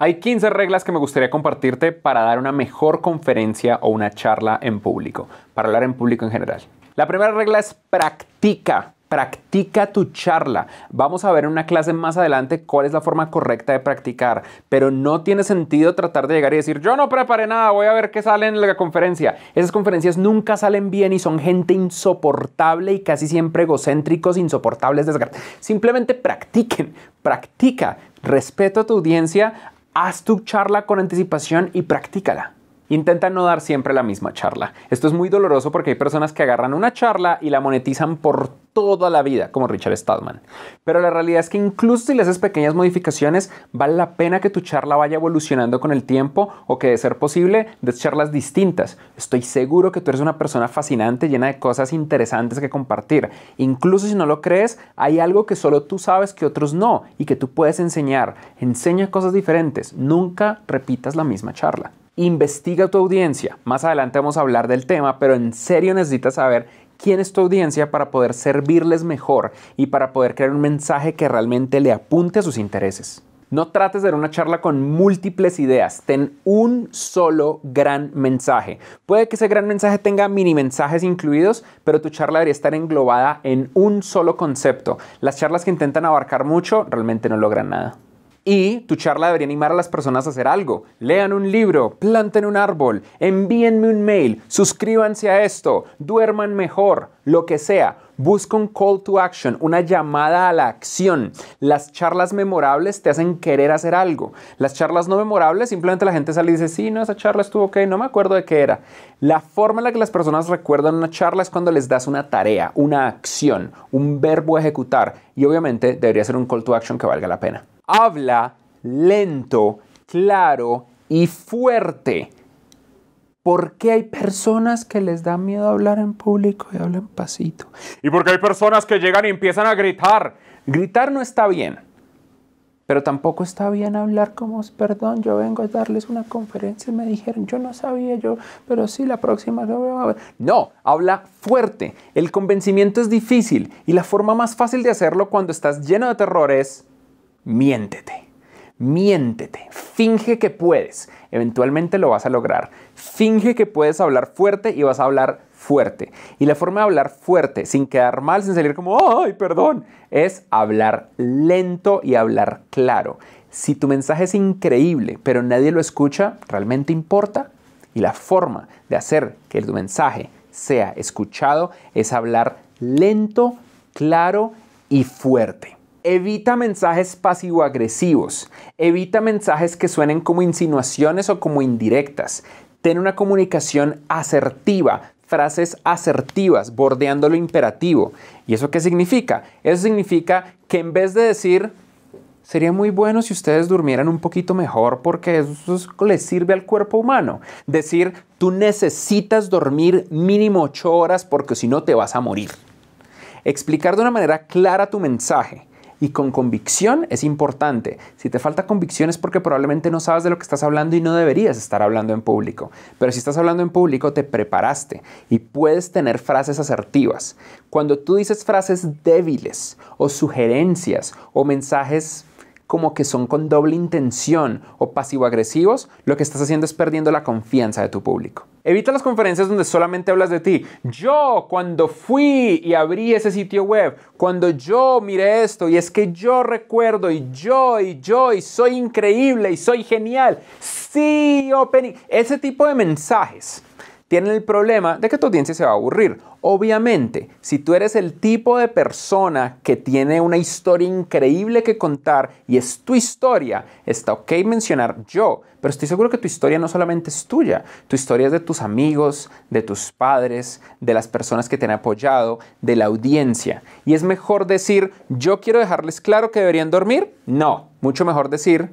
Hay 15 reglas que me gustaría compartirte para dar una mejor conferencia o una charla en público, para hablar en público en general. La primera regla es practica. Practica tu charla. Vamos a ver en una clase más adelante cuál es la forma correcta de practicar, pero no tiene sentido tratar de llegar y decir, yo no preparé nada, voy a ver qué sale en la conferencia. Esas conferencias nunca salen bien y son gente insoportable y casi siempre egocéntricos, insoportables, desgraciados. Simplemente practiquen, practica, respeto a tu audiencia, haz tu charla con anticipación y practícala. Intenta no dar siempre la misma charla. Esto es muy doloroso porque hay personas que agarran una charla y la monetizan por toda la vida, como Richard Stadman. Pero la realidad es que incluso si le haces pequeñas modificaciones, vale la pena que tu charla vaya evolucionando con el tiempo o que de ser posible des charlas distintas. Estoy seguro que tú eres una persona fascinante, llena de cosas interesantes que compartir. Incluso si no lo crees, hay algo que solo tú sabes que otros no y que tú puedes enseñar. Enseña cosas diferentes, nunca repitas la misma charla. Investiga tu audiencia. Más adelante vamos a hablar del tema, pero en serio necesitas saber quién es tu audiencia para poder servirles mejor y para poder crear un mensaje que realmente le apunte a sus intereses. No trates de dar una charla con múltiples ideas, ten un solo gran mensaje. Puede que ese gran mensaje tenga mini mensajes incluidos, pero tu charla debería estar englobada en un solo concepto. Las charlas que intentan abarcar mucho realmente no logran nada. Y tu charla debería animar a las personas a hacer algo. Lean un libro, planten un árbol, envíenme un mail, suscríbanse a esto, duerman mejor, lo que sea. Busca un call to action, una llamada a la acción. Las charlas memorables te hacen querer hacer algo. Las charlas no memorables, simplemente la gente sale y dice, sí, no, esa charla estuvo ok, no me acuerdo de qué era. La forma en la que las personas recuerdan una charla es cuando les das una tarea, una acción, un verbo a ejecutar. Y obviamente debería ser un call to action que valga la pena habla lento, claro y fuerte. ¿Por qué hay personas que les da miedo hablar en público y hablan pasito? ¿Y por qué hay personas que llegan y empiezan a gritar? Gritar no está bien, pero tampoco está bien hablar como, perdón, yo vengo a darles una conferencia y me dijeron, yo no sabía, yo, pero sí, la próxima lo voy a ver. No, habla fuerte. El convencimiento es difícil y la forma más fácil de hacerlo cuando estás lleno de terror es Miéntete. Miéntete. Finge que puedes. Eventualmente lo vas a lograr. Finge que puedes hablar fuerte y vas a hablar fuerte. Y la forma de hablar fuerte, sin quedar mal, sin salir como, ay, perdón, es hablar lento y hablar claro. Si tu mensaje es increíble, pero nadie lo escucha, ¿realmente importa? Y la forma de hacer que tu mensaje sea escuchado es hablar lento, claro y fuerte. Evita mensajes pasivo-agresivos. Evita mensajes que suenen como insinuaciones o como indirectas. Ten una comunicación asertiva, frases asertivas, bordeando lo imperativo. ¿Y eso qué significa? Eso significa que en vez de decir, sería muy bueno si ustedes durmieran un poquito mejor porque eso les sirve al cuerpo humano. Decir, tú necesitas dormir mínimo ocho horas porque si no te vas a morir. Explicar de una manera clara tu mensaje y con convicción es importante. Si te falta convicción es porque probablemente no sabes de lo que estás hablando y no deberías estar hablando en público. Pero si estás hablando en público te preparaste y puedes tener frases asertivas. Cuando tú dices frases débiles o sugerencias o mensajes como que son con doble intención o pasivo-agresivos, lo que estás haciendo es perdiendo la confianza de tu público. Evita las conferencias donde solamente hablas de ti. Yo cuando fui y abrí ese sitio web, cuando yo miré esto y es que yo recuerdo y yo y yo y soy increíble y soy genial. Sí, opening. Ese tipo de mensajes tienen el problema de que tu audiencia se va a aburrir. Obviamente, si tú eres el tipo de persona que tiene una historia increíble que contar y es tu historia, está ok mencionar yo, pero estoy seguro que tu historia no solamente es tuya, tu historia es de tus amigos, de tus padres, de las personas que te han apoyado, de la audiencia. Y es mejor decir, yo quiero dejarles claro que deberían dormir. No, mucho mejor decir,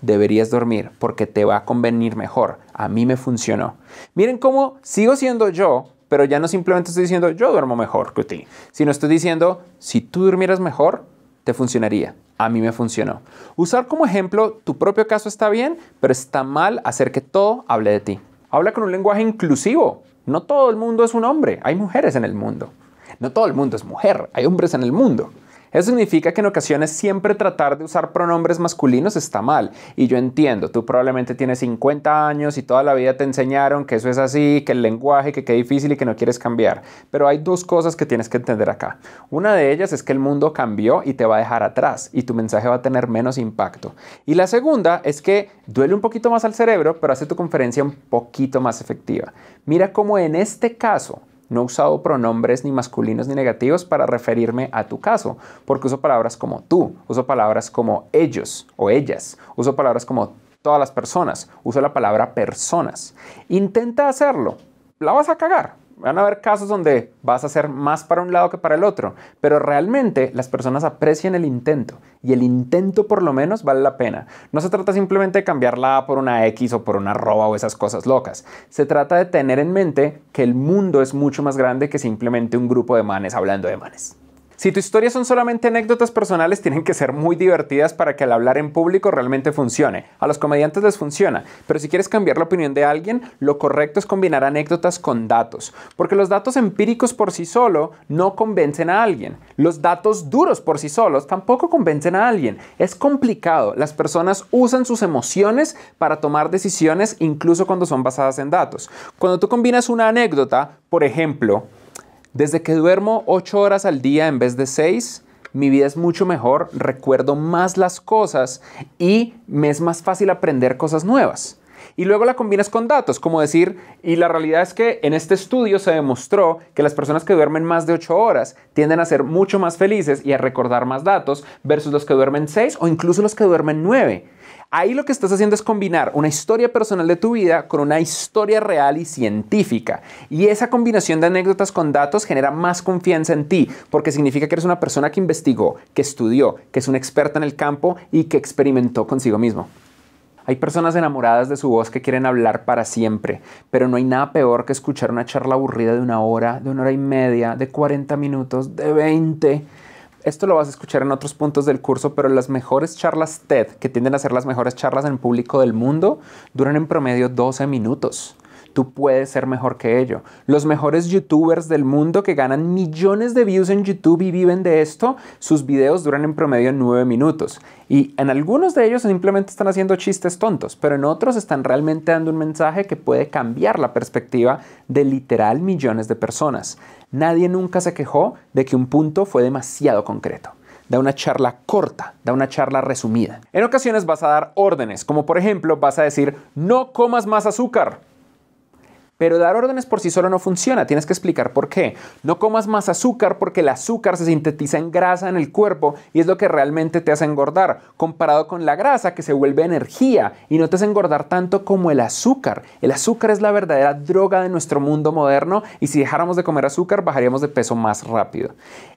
deberías dormir porque te va a convenir mejor a mí me funcionó. Miren cómo sigo siendo yo, pero ya no simplemente estoy diciendo yo duermo mejor que ti, sino estoy diciendo si tú durmieras mejor, te funcionaría. A mí me funcionó. Usar como ejemplo tu propio caso está bien, pero está mal hacer que todo hable de ti. Habla con un lenguaje inclusivo. No todo el mundo es un hombre, hay mujeres en el mundo. No todo el mundo es mujer, hay hombres en el mundo. Eso significa que en ocasiones siempre tratar de usar pronombres masculinos está mal. Y yo entiendo, tú probablemente tienes 50 años y toda la vida te enseñaron que eso es así, que el lenguaje, que qué difícil y que no quieres cambiar. Pero hay dos cosas que tienes que entender acá. Una de ellas es que el mundo cambió y te va a dejar atrás y tu mensaje va a tener menos impacto. Y la segunda es que duele un poquito más al cerebro, pero hace tu conferencia un poquito más efectiva. Mira cómo en este caso no he usado pronombres ni masculinos ni negativos para referirme a tu caso, porque uso palabras como tú, uso palabras como ellos o ellas, uso palabras como todas las personas, uso la palabra personas. Intenta hacerlo, la vas a cagar, Van a haber casos donde vas a ser más para un lado que para el otro, pero realmente las personas aprecian el intento y el intento por lo menos vale la pena. No se trata simplemente de cambiar la por una X o por una roba o esas cosas locas. Se trata de tener en mente que el mundo es mucho más grande que simplemente un grupo de manes hablando de manes. Si tu historia son solamente anécdotas personales, tienen que ser muy divertidas para que al hablar en público realmente funcione. A los comediantes les funciona, pero si quieres cambiar la opinión de alguien, lo correcto es combinar anécdotas con datos, porque los datos empíricos por sí solo no convencen a alguien. Los datos duros por sí solos tampoco convencen a alguien. Es complicado. Las personas usan sus emociones para tomar decisiones incluso cuando son basadas en datos. Cuando tú combinas una anécdota, por ejemplo, desde que duermo 8 horas al día en vez de 6, mi vida es mucho mejor, recuerdo más las cosas y me es más fácil aprender cosas nuevas. Y luego la combinas con datos, como decir, y la realidad es que en este estudio se demostró que las personas que duermen más de 8 horas tienden a ser mucho más felices y a recordar más datos versus los que duermen 6 o incluso los que duermen 9. Ahí lo que estás haciendo es combinar una historia personal de tu vida con una historia real y científica. Y esa combinación de anécdotas con datos genera más confianza en ti, porque significa que eres una persona que investigó, que estudió, que es una experta en el campo y que experimentó consigo mismo. Hay personas enamoradas de su voz que quieren hablar para siempre, pero no hay nada peor que escuchar una charla aburrida de una hora, de una hora y media, de 40 minutos, de 20. Esto lo vas a escuchar en otros puntos del curso, pero las mejores charlas TED, que tienden a ser las mejores charlas en público del mundo, duran en promedio 12 minutos. Tú puedes ser mejor que ello. Los mejores youtubers del mundo que ganan millones de views en YouTube y viven de esto, sus videos duran en promedio 9 minutos. Y en algunos de ellos simplemente están haciendo chistes tontos, pero en otros están realmente dando un mensaje que puede cambiar la perspectiva de literal millones de personas. Nadie nunca se quejó de que un punto fue demasiado concreto da una charla corta, da una charla resumida. En ocasiones vas a dar órdenes, como por ejemplo vas a decir, no comas más azúcar. Pero dar órdenes por sí solo no funciona, tienes que explicar por qué. No comas más azúcar porque el azúcar se sintetiza en grasa en el cuerpo y es lo que realmente te hace engordar, comparado con la grasa que se vuelve energía y no te hace engordar tanto como el azúcar. El azúcar es la verdadera droga de nuestro mundo moderno y si dejáramos de comer azúcar bajaríamos de peso más rápido.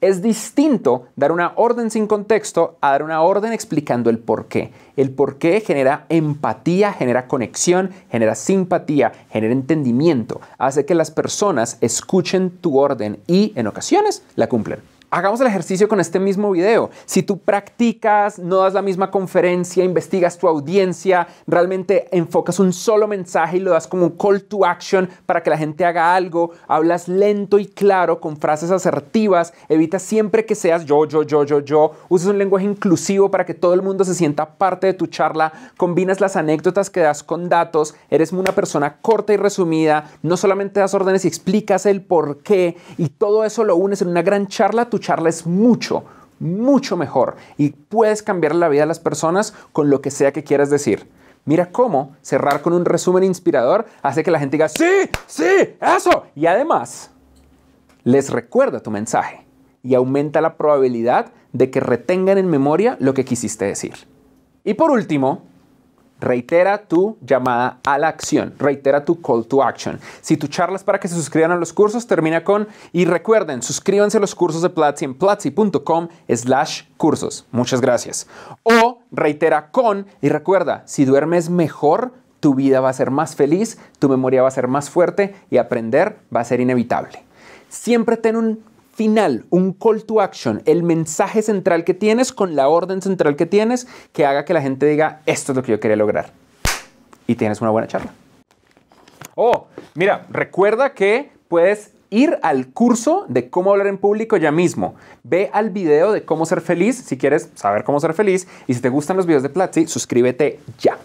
Es distinto dar una orden sin contexto a dar una orden explicando el por qué. El por qué genera empatía, genera conexión, genera simpatía, genera entendimiento hace que las personas escuchen tu orden y, en ocasiones, la cumplen. Hagamos el ejercicio con este mismo video. Si tú practicas, no das la misma conferencia, investigas tu audiencia, realmente enfocas un solo mensaje y lo das como un call to action para que la gente haga algo, hablas lento y claro con frases asertivas, evitas siempre que seas yo, yo, yo, yo, yo, usas un lenguaje inclusivo para que todo el mundo se sienta parte de tu charla, combinas las anécdotas que das con datos, eres una persona corta y resumida, no solamente das órdenes y explicas el por qué y todo eso lo unes en una gran charla, escucharles mucho, mucho mejor y puedes cambiar la vida de las personas con lo que sea que quieras decir. Mira cómo cerrar con un resumen inspirador hace que la gente diga, sí, sí, eso. Y además, les recuerda tu mensaje y aumenta la probabilidad de que retengan en memoria lo que quisiste decir. Y por último, Reitera tu llamada a la acción, reitera tu call to action. Si tu charlas para que se suscriban a los cursos, termina con y recuerden, suscríbanse a los cursos de Platzi en platzi.com slash cursos. Muchas gracias. O reitera con y recuerda, si duermes mejor, tu vida va a ser más feliz, tu memoria va a ser más fuerte y aprender va a ser inevitable. Siempre ten un final, un call to action, el mensaje central que tienes con la orden central que tienes que haga que la gente diga, esto es lo que yo quería lograr. Y tienes una buena charla. Oh, mira, recuerda que puedes ir al curso de cómo hablar en público ya mismo. Ve al video de cómo ser feliz si quieres saber cómo ser feliz. Y si te gustan los videos de Platzi, suscríbete ya.